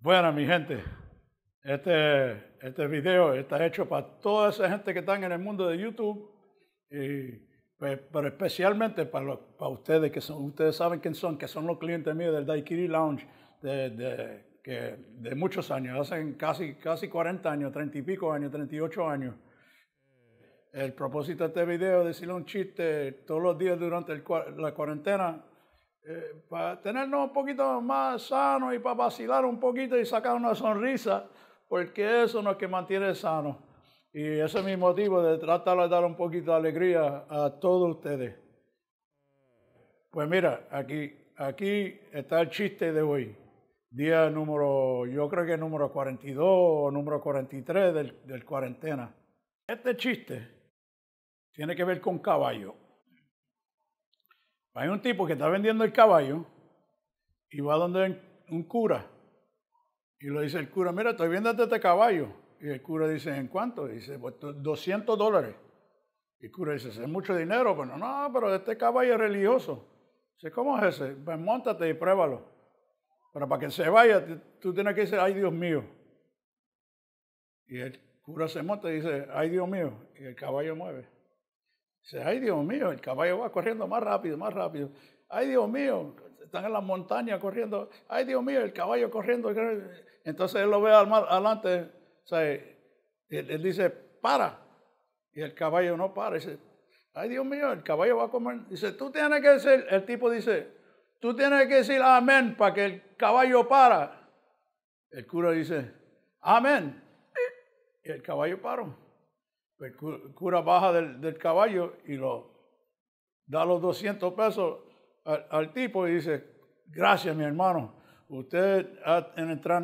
Bueno, mi gente, este, este, video está hecho para toda esa gente que está en el mundo de YouTube, y, pues, pero especialmente para, ustedes, que son, ustedes saben quién son, que son los clientes míos del Daikiri Lounge de, que de muchos años, hacen casi, casi 40 años, 30 y pico años, 38 años. El propósito de este video es decirle un chiste todos los días durante la cuarentena eh, para tenernos un poquito más sanos y para vacilar un poquito y sacar una sonrisa, porque eso nos es que mantiene sano. Y ese es mi motivo de tratar de dar un poquito de alegría a todos ustedes. Pues mira, aquí, aquí está el chiste de hoy. Día número, yo creo que número 42 o número 43 del, del cuarentena. Este chiste tiene que ver con caballo. Hay un tipo que está vendiendo el caballo y va donde un cura. Y le dice el cura, mira, estoy vendiendo este caballo. Y el cura dice, ¿en cuánto? dice, pues 200 dólares. Y el cura dice, es mucho dinero. Bueno, pues, no, pero este caballo es religioso. Dice, ¿cómo es ese? Pues montate y pruébalo. Pero para que se vaya, tú tienes que decir, ay Dios mío. Y el cura se monta y dice, ay Dios mío. Y el caballo mueve. Dice, ay Dios mío, el caballo va corriendo más rápido, más rápido. Ay Dios mío, están en la montaña corriendo. Ay Dios mío, el caballo corriendo. Entonces él lo ve al adelante. O sea, él, dice, para. Y el caballo no para. Dice, ay Dios mío, el caballo va a comer. Dice, tú tienes que decir, el tipo dice, tú tienes que decir amén para que el caballo para. El cura dice, amén. Y el caballo paró. El cura baja del, caballo y lo da los 200 pesos al, tipo y dice, gracias mi hermano, usted ha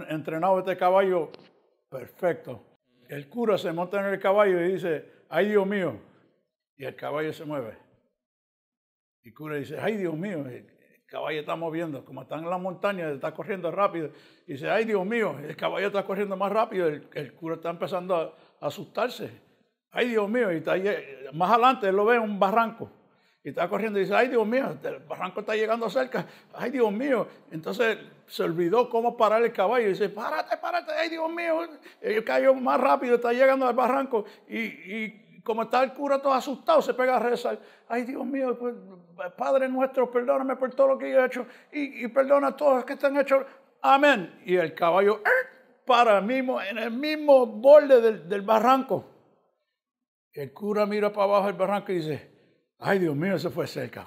entrenado este caballo perfecto. El cura se monta en el caballo y dice, ay Dios mío, y el caballo se mueve. Y el cura dice, ay Dios mío, el caballo está moviendo, como está en la montaña, está corriendo rápido. Y dice, ay Dios mío, el caballo está corriendo más rápido, el cura está empezando a asustarse ay Dios mío, y está, eh, más adelante él lo ve en un barranco. Y está corriendo y dice, ay Dios mío, el barranco está llegando cerca, ay Dios mío. Entonces se olvidó cómo parar el caballo. Y dice, párate, párate, ay Dios mío. el eh, cayó más rápido, está llegando al barranco. Y, como está el cura todo asustado, se pega a rezar, ay Dios mío, pues, Padre nuestro, perdóname por todo lo que yo he hecho. Y, perdona a todos los que están hechos. Amén. Y el caballo ¡er!, para mismo, en el mismo borde del, del barranco. El cura mira para abajo el barranco y dice, ay Dios mío, se fue cerca.